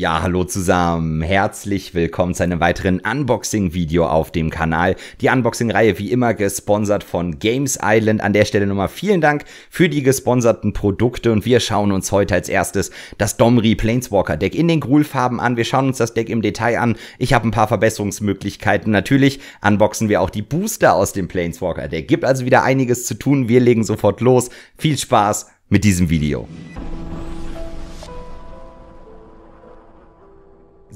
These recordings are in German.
Ja, hallo zusammen. Herzlich willkommen zu einem weiteren Unboxing-Video auf dem Kanal. Die Unboxing-Reihe wie immer gesponsert von Games Island. An der Stelle nochmal vielen Dank für die gesponserten Produkte und wir schauen uns heute als erstes das Domri Planeswalker Deck in den Grulfarben an. Wir schauen uns das Deck im Detail an. Ich habe ein paar Verbesserungsmöglichkeiten. Natürlich unboxen wir auch die Booster aus dem Planeswalker Deck. Gibt also wieder einiges zu tun. Wir legen sofort los. Viel Spaß mit diesem Video.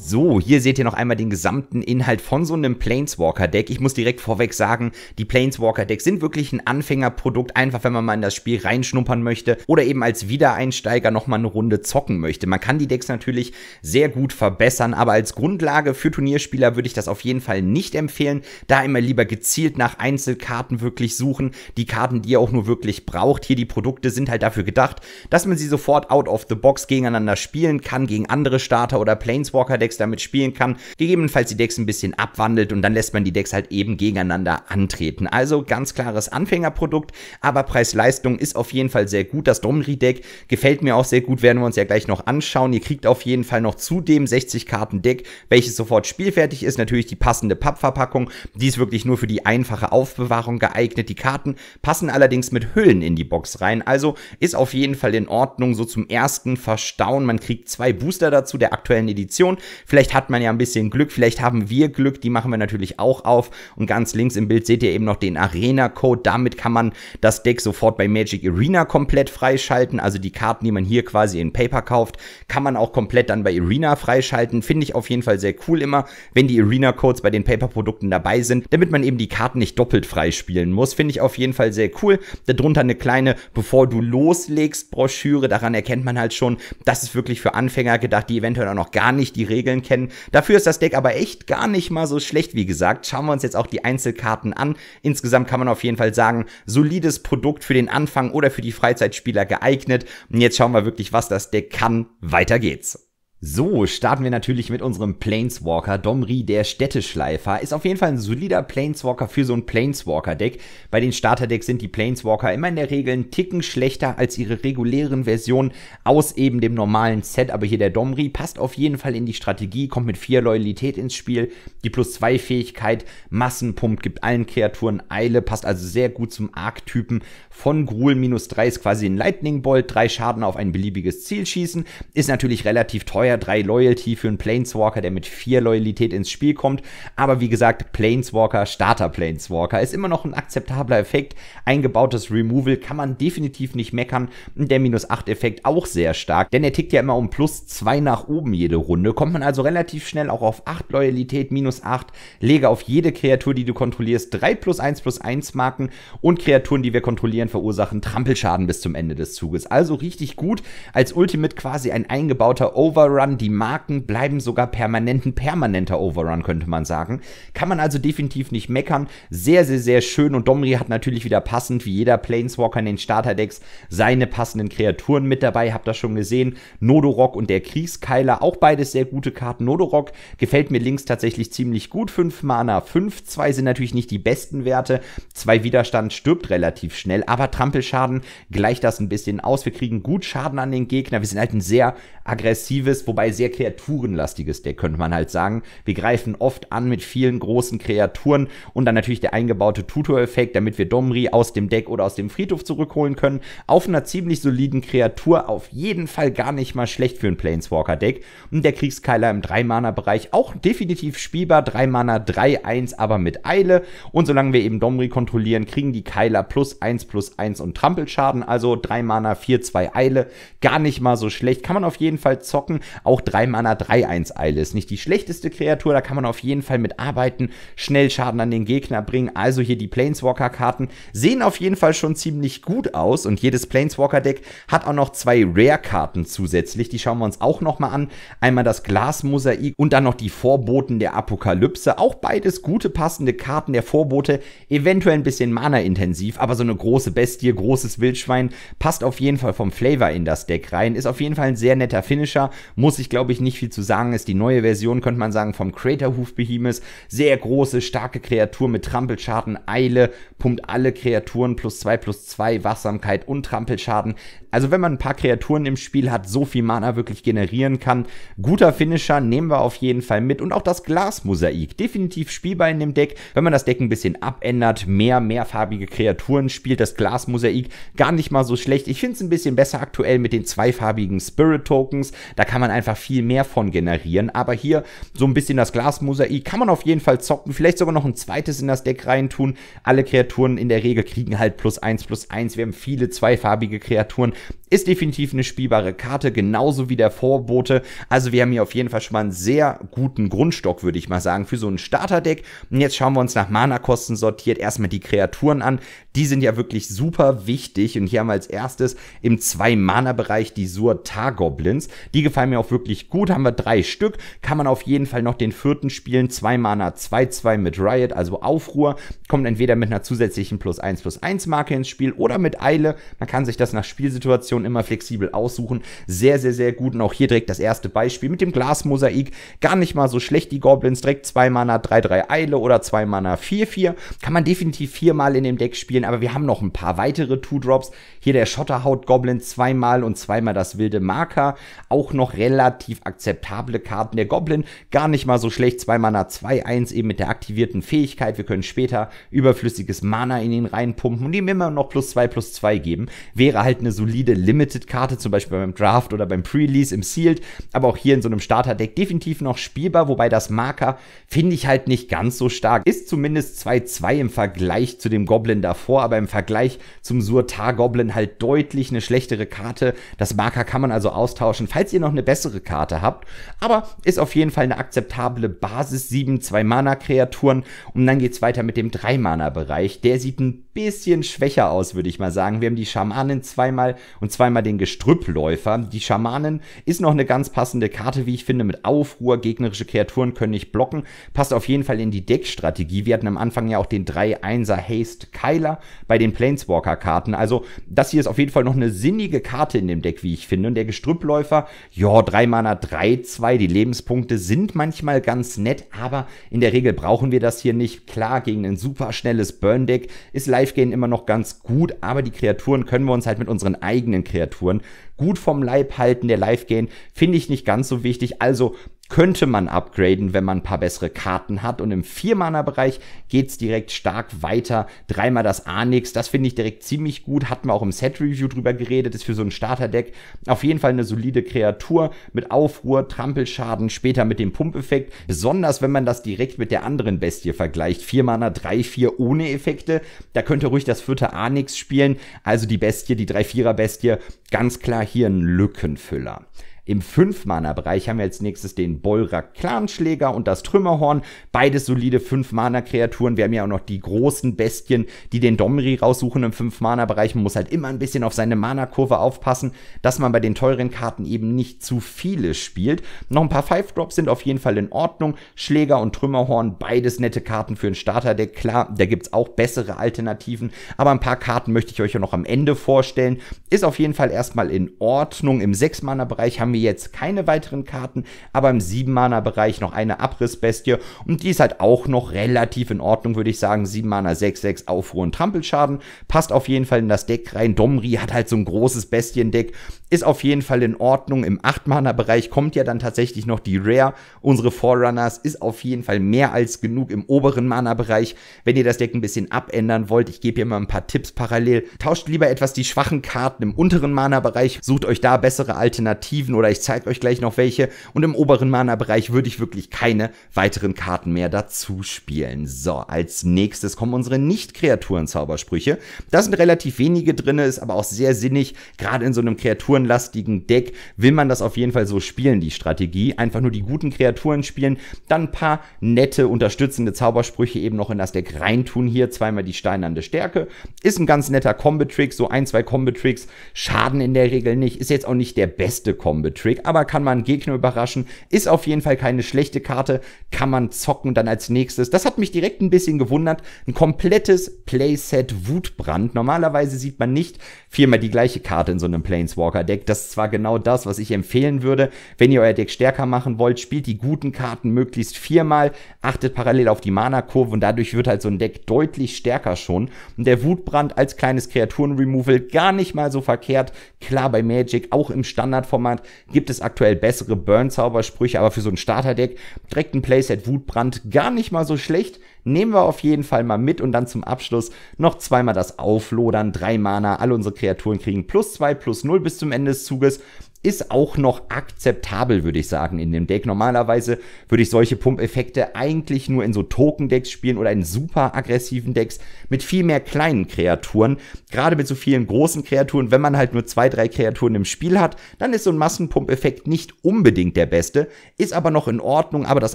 So, hier seht ihr noch einmal den gesamten Inhalt von so einem Planeswalker-Deck. Ich muss direkt vorweg sagen, die Planeswalker-Decks sind wirklich ein Anfängerprodukt, einfach wenn man mal in das Spiel reinschnuppern möchte oder eben als Wiedereinsteiger nochmal eine Runde zocken möchte. Man kann die Decks natürlich sehr gut verbessern, aber als Grundlage für Turnierspieler würde ich das auf jeden Fall nicht empfehlen. Da immer lieber gezielt nach Einzelkarten wirklich suchen, die Karten, die ihr auch nur wirklich braucht. Hier die Produkte sind halt dafür gedacht, dass man sie sofort out of the box gegeneinander spielen kann, gegen andere Starter oder Planeswalker-Decks Decks damit spielen kann, gegebenenfalls die Decks ein bisschen abwandelt und dann lässt man die Decks halt eben gegeneinander antreten. Also ganz klares Anfängerprodukt, aber Preis-Leistung ist auf jeden Fall sehr gut. Das Domri-Deck gefällt mir auch sehr gut, werden wir uns ja gleich noch anschauen. Ihr kriegt auf jeden Fall noch zu 60-Karten-Deck, welches sofort spielfertig ist, natürlich die passende Pappverpackung. Die ist wirklich nur für die einfache Aufbewahrung geeignet. Die Karten passen allerdings mit Hüllen in die Box rein, also ist auf jeden Fall in Ordnung, so zum ersten Verstauen. Man kriegt zwei Booster dazu der aktuellen Edition, Vielleicht hat man ja ein bisschen Glück, vielleicht haben wir Glück, die machen wir natürlich auch auf. Und ganz links im Bild seht ihr eben noch den Arena-Code. Damit kann man das Deck sofort bei Magic Arena komplett freischalten. Also die Karten, die man hier quasi in Paper kauft, kann man auch komplett dann bei Arena freischalten. Finde ich auf jeden Fall sehr cool immer, wenn die Arena-Codes bei den Paper-Produkten dabei sind, damit man eben die Karten nicht doppelt freispielen muss. Finde ich auf jeden Fall sehr cool. Darunter eine kleine, bevor du loslegst, Broschüre. Daran erkennt man halt schon, das ist wirklich für Anfänger gedacht, die eventuell auch noch gar nicht die Regeln Regeln kennen. Dafür ist das Deck aber echt gar nicht mal so schlecht, wie gesagt. Schauen wir uns jetzt auch die Einzelkarten an. Insgesamt kann man auf jeden Fall sagen, solides Produkt für den Anfang oder für die Freizeitspieler geeignet. Und jetzt schauen wir wirklich, was das Deck kann. Weiter geht's. So, starten wir natürlich mit unserem Planeswalker. Domri, der Städteschleifer, ist auf jeden Fall ein solider Planeswalker für so ein Planeswalker-Deck. Bei den Starter-Decks sind die Planeswalker immer in der Regel ein Ticken schlechter als ihre regulären Versionen aus eben dem normalen Set. Aber hier der Domri passt auf jeden Fall in die Strategie, kommt mit vier Loyalität ins Spiel. Die Plus-2-Fähigkeit, Massenpump, gibt allen Kreaturen Eile, passt also sehr gut zum Arktypen von Gruul. Minus 3 ist quasi ein Lightning Bolt, drei Schaden auf ein beliebiges Ziel schießen. Ist natürlich relativ teuer teuer, 3 Loyalty für einen Planeswalker, der mit 4 Loyalität ins Spiel kommt. Aber wie gesagt, Planeswalker, Starter Planeswalker ist immer noch ein akzeptabler Effekt. Eingebautes Removal kann man definitiv nicht meckern. Der minus 8 Effekt auch sehr stark, denn er tickt ja immer um plus 2 nach oben jede Runde. Kommt man also relativ schnell auch auf 8 Loyalität, minus 8. Lege auf jede Kreatur, die du kontrollierst, 3 plus 1 plus 1 Marken und Kreaturen, die wir kontrollieren, verursachen Trampelschaden bis zum Ende des Zuges. Also richtig gut. Als Ultimate quasi ein eingebauter Override Overrun, die Marken bleiben sogar permanent ein permanenter Overrun, könnte man sagen. Kann man also definitiv nicht meckern. Sehr, sehr, sehr schön und Domri hat natürlich wieder passend, wie jeder Planeswalker in den Starterdecks, seine passenden Kreaturen mit dabei, habt ihr schon gesehen. Nodorok und der Kriegskeiler, auch beides sehr gute Karten. Nodorok gefällt mir links tatsächlich ziemlich gut, 5 Mana 5, 2 sind natürlich nicht die besten Werte, 2 Widerstand stirbt relativ schnell, aber Trampelschaden gleicht das ein bisschen aus. Wir kriegen gut Schaden an den Gegner, wir sind halt ein sehr aggressives wobei sehr kreaturenlastiges Deck, könnte man halt sagen. Wir greifen oft an mit vielen großen Kreaturen und dann natürlich der eingebaute Tutor-Effekt, damit wir Domri aus dem Deck oder aus dem Friedhof zurückholen können. Auf einer ziemlich soliden Kreatur auf jeden Fall gar nicht mal schlecht für ein Planeswalker-Deck. Und der Kriegskeiler im 3-Mana-Bereich auch definitiv spielbar. 3-Mana 3-1, aber mit Eile. Und solange wir eben Domri kontrollieren, kriegen die Keiler plus 1 plus 1 und Trampelschaden. Also 3-Mana 4-2 Eile. Gar nicht mal so schlecht. Kann man auf jeden Fall zocken. Auch 3 Mana 3-1 Eile ist nicht die schlechteste Kreatur, da kann man auf jeden Fall mit arbeiten, schnell Schaden an den Gegner bringen. Also hier die Planeswalker-Karten sehen auf jeden Fall schon ziemlich gut aus und jedes Planeswalker-Deck hat auch noch zwei Rare-Karten zusätzlich. Die schauen wir uns auch nochmal an. Einmal das Glasmosaik und dann noch die Vorboten der Apokalypse. Auch beides gute passende Karten der Vorbote, eventuell ein bisschen Mana-intensiv, aber so eine große Bestie, großes Wildschwein passt auf jeden Fall vom Flavor in das Deck rein. Ist auf jeden Fall ein sehr netter Finisher, muss ich glaube ich nicht viel zu sagen, ist die neue Version, könnte man sagen, vom Craterhoof Behemoth. Sehr große, starke Kreatur mit Trampelschaden, Eile, pumpt alle Kreaturen plus zwei plus zwei Wachsamkeit und Trampelschaden. Also wenn man ein paar Kreaturen im Spiel hat, so viel Mana wirklich generieren kann. Guter Finisher, nehmen wir auf jeden Fall mit. Und auch das Glasmosaik, definitiv spielbar in dem Deck. Wenn man das Deck ein bisschen abändert, mehr, mehrfarbige Kreaturen spielt, das Glasmosaik gar nicht mal so schlecht. Ich finde es ein bisschen besser aktuell mit den zweifarbigen Spirit Tokens. Da kann man einfach viel mehr von generieren. Aber hier so ein bisschen das Glasmosaik kann man auf jeden Fall zocken. Vielleicht sogar noch ein zweites in das Deck reintun. Alle Kreaturen in der Regel kriegen halt plus eins plus eins. Wir haben viele zweifarbige Kreaturen. Ist definitiv eine spielbare Karte, genauso wie der Vorbote. Also wir haben hier auf jeden Fall schon mal einen sehr guten Grundstock, würde ich mal sagen, für so ein Starterdeck. Und jetzt schauen wir uns nach Mana-Kosten sortiert erstmal die Kreaturen an. Die sind ja wirklich super wichtig. Und hier haben wir als erstes im 2-Mana-Bereich die Sur Targoblins. Die gefallen mir auch wirklich gut. Haben wir drei Stück. Kann man auf jeden Fall noch den vierten spielen. 2 Mana 2-2 mit Riot, also Aufruhr. Kommt entweder mit einer zusätzlichen plus 1 plus 1 Marke ins Spiel oder mit Eile. Man kann sich das nach Spielsituation und immer flexibel aussuchen. Sehr, sehr, sehr gut. Und auch hier direkt das erste Beispiel mit dem Glasmosaik. Gar nicht mal so schlecht, die Goblins. Direkt 2 Mana 3-3 Eile oder 2 Mana 4-4. Kann man definitiv viermal in dem Deck spielen, aber wir haben noch ein paar weitere Two-Drops. Hier der Schotterhaut-Goblin zweimal und zweimal das wilde Marker. Auch noch relativ akzeptable Karten. Der Goblin gar nicht mal so schlecht. 2 Mana 2-1 eben mit der aktivierten Fähigkeit. Wir können später überflüssiges Mana in ihn reinpumpen und ihm immer noch plus 2 plus 2 geben. Wäre halt eine solide Limited-Karte, zum Beispiel beim Draft oder beim Pre-Release im Sealed, aber auch hier in so einem Starter-Deck definitiv noch spielbar, wobei das Marker finde ich halt nicht ganz so stark. Ist zumindest 2-2 im Vergleich zu dem Goblin davor, aber im Vergleich zum Surtar-Goblin halt deutlich eine schlechtere Karte. Das Marker kann man also austauschen, falls ihr noch eine bessere Karte habt, aber ist auf jeden Fall eine akzeptable Basis. 7, 2 Mana-Kreaturen und dann geht's weiter mit dem 3-Mana-Bereich. Der sieht ein bisschen schwächer aus, würde ich mal sagen. Wir haben die Schamanen zweimal und zweimal den Gestrüppläufer. Die Schamanen ist noch eine ganz passende Karte, wie ich finde, mit Aufruhr. Gegnerische Kreaturen können nicht blocken. Passt auf jeden Fall in die Deckstrategie. Wir hatten am Anfang ja auch den 3-1er Haste Keiler bei den Planeswalker-Karten. Also das hier ist auf jeden Fall noch eine sinnige Karte in dem Deck, wie ich finde. Und der Gestrüppläufer, ja, 3 Mana 3-2. Die Lebenspunkte sind manchmal ganz nett, aber in der Regel brauchen wir das hier nicht. Klar, gegen ein super schnelles Burn-Deck ist leider live gehen immer noch ganz gut, aber die Kreaturen können wir uns halt mit unseren eigenen Kreaturen gut vom Leib halten. Der Live-Gain finde ich nicht ganz so wichtig. Also könnte man upgraden, wenn man ein paar bessere Karten hat. Und im vier mana bereich geht's direkt stark weiter. Dreimal das Anix, das finde ich direkt ziemlich gut. Hatten wir auch im Set-Review drüber geredet. Ist für so ein Starter-Deck auf jeden Fall eine solide Kreatur mit Aufruhr, Trampelschaden, später mit dem Pumpeffekt. Besonders, wenn man das direkt mit der anderen Bestie vergleicht. vier mana 3-4 ohne Effekte. Da könnte ruhig das vierte Anix spielen. Also die Bestie, die 3-4er-Bestie, ganz klar hier ein Lückenfüller. Im 5-Mana-Bereich haben wir als nächstes den Bolrak Clanschläger und das Trümmerhorn. Beides solide 5-Mana-Kreaturen. Wir haben ja auch noch die großen Bestien, die den Domri raussuchen im 5-Mana-Bereich. Man muss halt immer ein bisschen auf seine Mana-Kurve aufpassen, dass man bei den teuren Karten eben nicht zu viele spielt. Noch ein paar 5-Drops sind auf jeden Fall in Ordnung. Schläger und Trümmerhorn, beides nette Karten für ein Starter-Deck. Klar, da gibt's auch bessere Alternativen. Aber ein paar Karten möchte ich euch ja noch am Ende vorstellen. Ist auf jeden Fall erstmal in Ordnung. Im 6-Mana-Bereich haben mir jetzt keine weiteren Karten, aber im 7-Mana-Bereich noch eine Abrissbestie und die ist halt auch noch relativ in Ordnung, würde ich sagen. 7-Mana 6-6 Aufruhr und Trampelschaden, passt auf jeden Fall in das Deck rein. Domri hat halt so ein großes Bestiendeck, ist auf jeden Fall in Ordnung. Im 8-Mana-Bereich kommt ja dann tatsächlich noch die Rare, unsere Forerunners, ist auf jeden Fall mehr als genug im oberen Mana-Bereich. Wenn ihr das Deck ein bisschen abändern wollt, ich gebe hier mal ein paar Tipps parallel. Tauscht lieber etwas die schwachen Karten im unteren Mana-Bereich, sucht euch da bessere Alternativen oder oder ich zeige euch gleich noch welche. Und im oberen Mana-Bereich würde ich wirklich keine weiteren Karten mehr dazu spielen. So, als nächstes kommen unsere Nicht-Kreaturen-Zaubersprüche. Da sind relativ wenige drin, ist aber auch sehr sinnig. Gerade in so einem kreaturenlastigen Deck will man das auf jeden Fall so spielen, die Strategie. Einfach nur die guten Kreaturen spielen, dann ein paar nette unterstützende Zaubersprüche eben noch in das Deck reintun. Hier zweimal die steinernde Stärke. Ist ein ganz netter Combat-Trick, so ein, zwei Combat-Tricks. Schaden in der Regel nicht. Ist jetzt auch nicht der beste Combat Trick, aber kann man Gegner überraschen. Ist auf jeden Fall keine schlechte Karte, kann man zocken dann als nächstes. Das hat mich direkt ein bisschen gewundert. Ein komplettes Playset Wutbrand. Normalerweise sieht man nicht viermal die gleiche Karte in so einem Planeswalker-Deck. Das ist zwar genau das, was ich empfehlen würde. Wenn ihr euer Deck stärker machen wollt, spielt die guten Karten möglichst viermal, achtet parallel auf die Mana-Kurve und dadurch wird halt so ein Deck deutlich stärker schon. Und der Wutbrand als kleines Kreaturen-Removal gar nicht mal so verkehrt. Klar bei Magic, auch im Standardformat gibt es aktuell bessere Burn-Zaubersprüche, aber für so ein Starterdeck direkt ein Playset Wutbrand gar nicht mal so schlecht. Nehmen wir auf jeden Fall mal mit und dann zum Abschluss noch zweimal das Auflodern, drei Mana, alle unsere Kreaturen kriegen plus zwei, plus null bis zum Ende des Zuges ist auch noch akzeptabel, würde ich sagen, in dem Deck. Normalerweise würde ich solche Pumpeffekte eigentlich nur in so Token-Decks spielen oder in super aggressiven Decks mit viel mehr kleinen Kreaturen. Gerade mit so vielen großen Kreaturen, wenn man halt nur zwei, drei Kreaturen im Spiel hat, dann ist so ein Massenpumpeffekt nicht unbedingt der beste, ist aber noch in Ordnung, aber das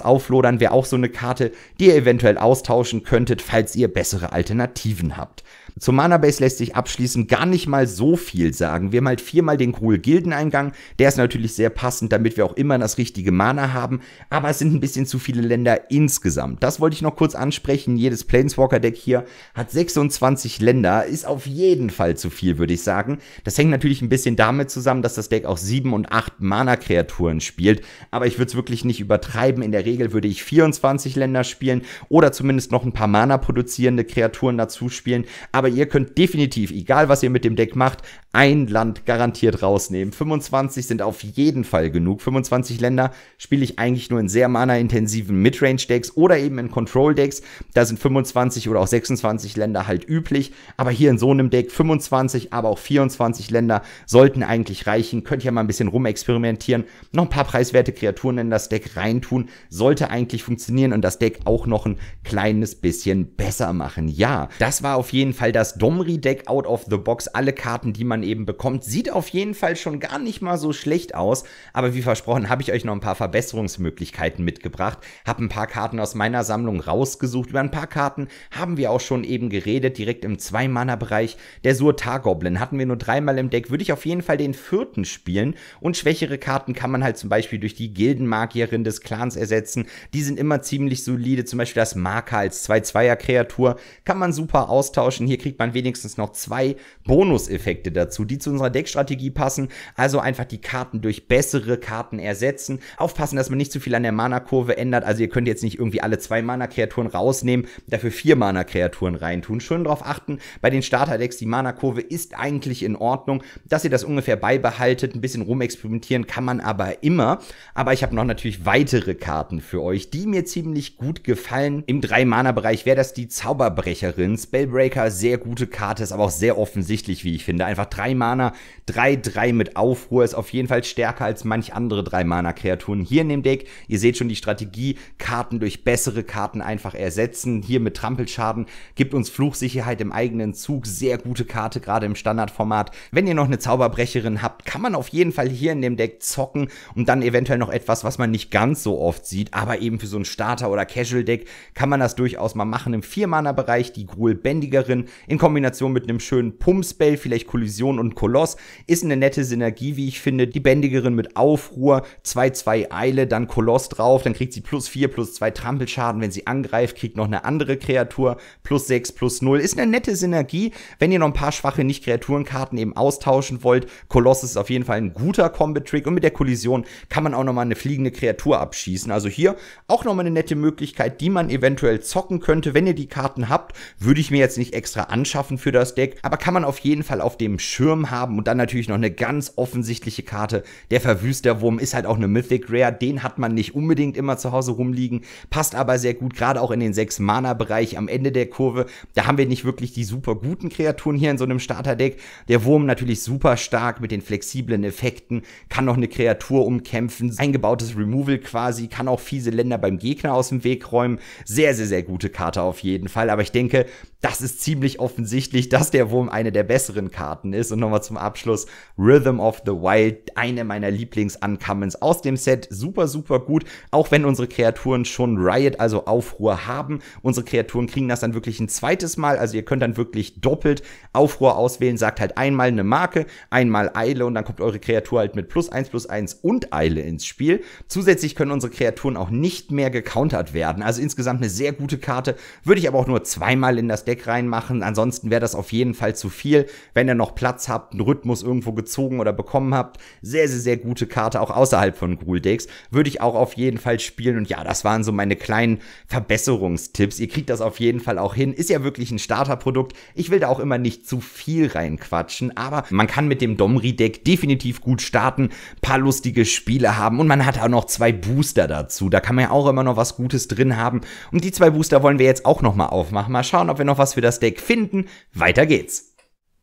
Auflodern wäre auch so eine Karte, die ihr eventuell austauschen könntet, falls ihr bessere Alternativen habt. Zum Mana Base lässt sich abschließend gar nicht mal so viel sagen. Wir haben halt viermal den Gruel Gildeneingang, der ist natürlich sehr passend, damit wir auch immer das richtige Mana haben. Aber es sind ein bisschen zu viele Länder insgesamt. Das wollte ich noch kurz ansprechen. Jedes Planeswalker-Deck hier hat 26 Länder. Ist auf jeden Fall zu viel, würde ich sagen. Das hängt natürlich ein bisschen damit zusammen, dass das Deck auch 7 und 8 Mana-Kreaturen spielt. Aber ich würde es wirklich nicht übertreiben. In der Regel würde ich 24 Länder spielen oder zumindest noch ein paar Mana-produzierende Kreaturen dazu spielen. Aber ihr könnt definitiv, egal was ihr mit dem Deck macht, ein Land garantiert rausnehmen. 25 25 sind auf jeden Fall genug. 25 Länder spiele ich eigentlich nur in sehr mana-intensiven Midrange-Decks oder eben in Control-Decks. Da sind 25 oder auch 26 Länder halt üblich. Aber hier in so einem Deck 25, aber auch 24 Länder sollten eigentlich reichen. Könnt ihr mal ein bisschen rumexperimentieren, noch ein paar preiswerte Kreaturen in das Deck reintun. Sollte eigentlich funktionieren und das Deck auch noch ein kleines bisschen besser machen. Ja, das war auf jeden Fall das Domri-Deck out of the box. Alle Karten, die man eben bekommt, sieht auf jeden Fall schon gar nicht mal immer so schlecht aus, aber wie versprochen habe ich euch noch ein paar Verbesserungsmöglichkeiten mitgebracht, habe ein paar Karten aus meiner Sammlung rausgesucht. Über ein paar Karten haben wir auch schon eben geredet, direkt im Zwei-Mana-Bereich. Der sur goblin hatten wir nur dreimal im Deck, würde ich auf jeden Fall den vierten spielen und schwächere Karten kann man halt zum Beispiel durch die Gildenmagierin des Clans ersetzen. Die sind immer ziemlich solide, zum Beispiel das Marker als 2-2er-Kreatur kann man super austauschen. Hier kriegt man wenigstens noch zwei Bonuseffekte dazu, die zu unserer Deckstrategie passen. Also einfach einfach die Karten durch bessere Karten ersetzen. Aufpassen, dass man nicht zu viel an der Mana-Kurve ändert. Also ihr könnt jetzt nicht irgendwie alle zwei Mana-Kreaturen rausnehmen, dafür vier Mana-Kreaturen reintun. Schön darauf achten, bei den Starter-Decks, die Mana-Kurve ist eigentlich in Ordnung. Dass ihr das ungefähr beibehaltet, ein bisschen rumexperimentieren kann man aber immer. Aber ich habe noch natürlich weitere Karten für euch, die mir ziemlich gut gefallen. Im Drei-Mana-Bereich wäre das die Zauberbrecherin. Spellbreaker, sehr gute Karte, ist aber auch sehr offensichtlich, wie ich finde. Einfach drei Mana, drei, drei mit Aufruhr ist auf jeden Fall stärker als manch andere drei Mana-Kreaturen hier in dem Deck. Ihr seht schon die Strategie, Karten durch bessere Karten einfach ersetzen. Hier mit Trampelschaden gibt uns Fluchsicherheit im eigenen Zug. Sehr gute Karte, gerade im Standardformat. Wenn ihr noch eine Zauberbrecherin habt, kann man auf jeden Fall hier in dem Deck zocken und dann eventuell noch etwas, was man nicht ganz so oft sieht, aber eben für so ein Starter- oder Casual-Deck kann man das durchaus mal machen. Im 4-Mana-Bereich die Gruel-Bändigerin in Kombination mit einem schönen Pumpspell, vielleicht Kollision und Koloss, ist eine nette Synergie, wie ich ich finde, die Bändigerin mit Aufruhr, 2-2 Eile, dann Koloss drauf, dann kriegt sie plus 4, plus 2 Trampelschaden, wenn sie angreift, kriegt noch eine andere Kreatur, plus 6, plus 0. Ist eine nette Synergie, wenn ihr noch ein paar schwache Nicht-Kreaturenkarten eben austauschen wollt. Koloss ist auf jeden Fall ein guter Combat-Trick und mit der Kollision kann man auch nochmal eine fliegende Kreatur abschießen. Also hier auch nochmal eine nette Möglichkeit, die man eventuell zocken könnte, wenn ihr die Karten habt. Würde ich mir jetzt nicht extra anschaffen für das Deck, aber kann man auf jeden Fall auf dem Schirm haben und dann natürlich noch eine ganz offensichtliche jegliche Karte. Der Verwüsterwurm ist halt auch eine Mythic Rare. Den hat man nicht unbedingt immer zu Hause rumliegen. Passt aber sehr gut, gerade auch in den 6-Mana-Bereich am Ende der Kurve. Da haben wir nicht wirklich die super guten Kreaturen hier in so einem Starterdeck. Der Wurm natürlich super stark mit den flexiblen Effekten. Kann noch eine Kreatur umkämpfen. Eingebautes Removal quasi. Kann auch fiese Länder beim Gegner aus dem Weg räumen. Sehr, sehr, sehr gute Karte auf jeden Fall. Aber ich denke, das ist ziemlich offensichtlich, dass der Wurm eine der besseren Karten ist. Und nochmal zum Abschluss, Rhythm of the Wild, eine meiner Lieblings-Uncommons aus dem Set. Super, super gut. Auch wenn unsere Kreaturen schon Riot, also Aufruhr haben. Unsere Kreaturen kriegen das dann wirklich ein zweites Mal. Also ihr könnt dann wirklich doppelt Aufruhr auswählen. Sagt halt einmal eine Marke, einmal Eile und dann kommt eure Kreatur halt mit plus eins, plus eins und Eile ins Spiel. Zusätzlich können unsere Kreaturen auch nicht mehr gecountert werden. Also insgesamt eine sehr gute Karte. Würde ich aber auch nur zweimal in das Deck Deck reinmachen. Ansonsten wäre das auf jeden Fall zu viel. Wenn ihr noch Platz habt, einen Rhythmus irgendwo gezogen oder bekommen habt, sehr, sehr, sehr gute Karte, auch außerhalb von Ghoul Decks, würde ich auch auf jeden Fall spielen. Und ja, das waren so meine kleinen Verbesserungstipps. Ihr kriegt das auf jeden Fall auch hin. Ist ja wirklich ein Starterprodukt. Ich will da auch immer nicht zu viel reinquatschen, aber man kann mit dem Domri-Deck definitiv gut starten, paar lustige Spiele haben und man hat auch noch zwei Booster dazu. Da kann man ja auch immer noch was Gutes drin haben. Und die zwei Booster wollen wir jetzt auch nochmal aufmachen. Mal schauen, ob wir noch was was für das Deck finden. Weiter geht's.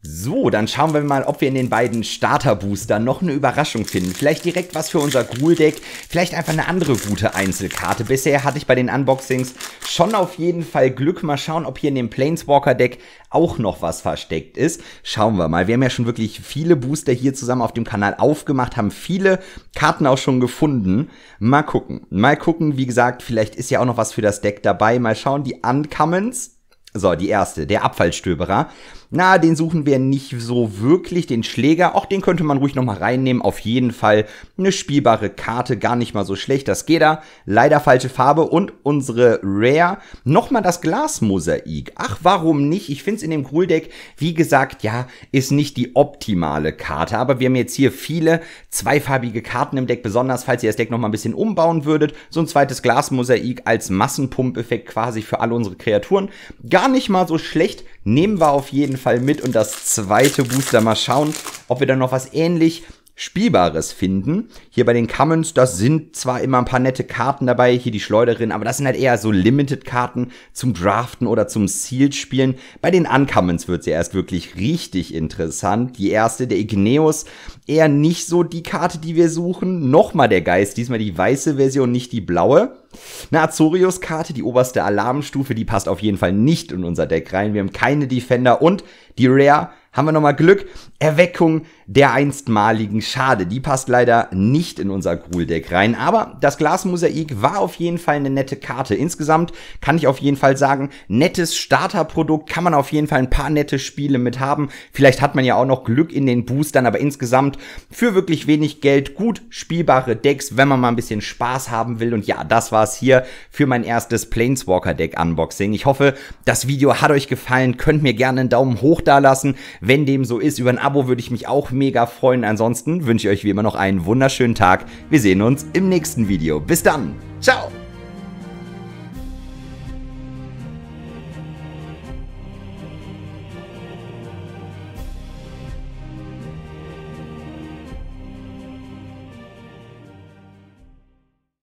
So, dann schauen wir mal, ob wir in den beiden Starter-Boostern noch eine Überraschung finden. Vielleicht direkt was für unser ghoul deck vielleicht einfach eine andere gute Einzelkarte. Bisher hatte ich bei den Unboxings schon auf jeden Fall Glück. Mal schauen, ob hier in dem Planeswalker-Deck auch noch was versteckt ist. Schauen wir mal. Wir haben ja schon wirklich viele Booster hier zusammen auf dem Kanal aufgemacht, haben viele Karten auch schon gefunden. Mal gucken. Mal gucken, wie gesagt, vielleicht ist ja auch noch was für das Deck dabei. Mal schauen, die Uncommons so, die erste, der Abfallstöberer na, den suchen wir nicht so wirklich, den Schläger, auch den könnte man ruhig nochmal reinnehmen, auf jeden Fall eine spielbare Karte, gar nicht mal so schlecht, das geht da, leider falsche Farbe und unsere Rare, nochmal das Glasmosaik, ach, warum nicht, ich finde es in dem Gruhl Deck, wie gesagt, ja, ist nicht die optimale Karte, aber wir haben jetzt hier viele zweifarbige Karten im Deck, besonders falls ihr das Deck nochmal ein bisschen umbauen würdet, so ein zweites Glasmosaik als Massenpumpeffekt quasi für alle unsere Kreaturen, gar nicht mal so schlecht, Nehmen wir auf jeden Fall mit und das zweite Booster mal schauen, ob wir dann noch was ähnlich Spielbares finden. Hier bei den Commons, das sind zwar immer ein paar nette Karten dabei, hier die Schleuderin, aber das sind halt eher so Limited-Karten zum Draften oder zum Sealed-Spielen. Bei den Uncommons wird's ja erst wirklich richtig interessant. Die erste, der Igneus, eher nicht so die Karte, die wir suchen. Nochmal der Geist, diesmal die weiße Version, nicht die blaue. Eine Azorius-Karte, die oberste Alarmstufe, die passt auf jeden Fall nicht in unser Deck rein. Wir haben keine Defender und die Rare haben wir nochmal Glück. Erweckung der einstmaligen Schade. Die passt leider nicht in unser Gruhl-Deck rein, aber das Glasmosaik war auf jeden Fall eine nette Karte. Insgesamt kann ich auf jeden Fall sagen, nettes Starterprodukt, kann man auf jeden Fall ein paar nette Spiele mit haben. Vielleicht hat man ja auch noch Glück in den Boostern, aber insgesamt für wirklich wenig Geld gut spielbare Decks, wenn man mal ein bisschen Spaß haben will. Und ja, das war's hier für mein erstes Planeswalker-Deck-Unboxing. Ich hoffe, das Video hat euch gefallen. Könnt mir gerne einen Daumen hoch da lassen, wenn dem so ist, über ein Abo würde ich mich auch mega freuen. Ansonsten wünsche ich euch wie immer noch einen wunderschönen Tag. Wir sehen uns im nächsten Video. Bis dann. Ciao.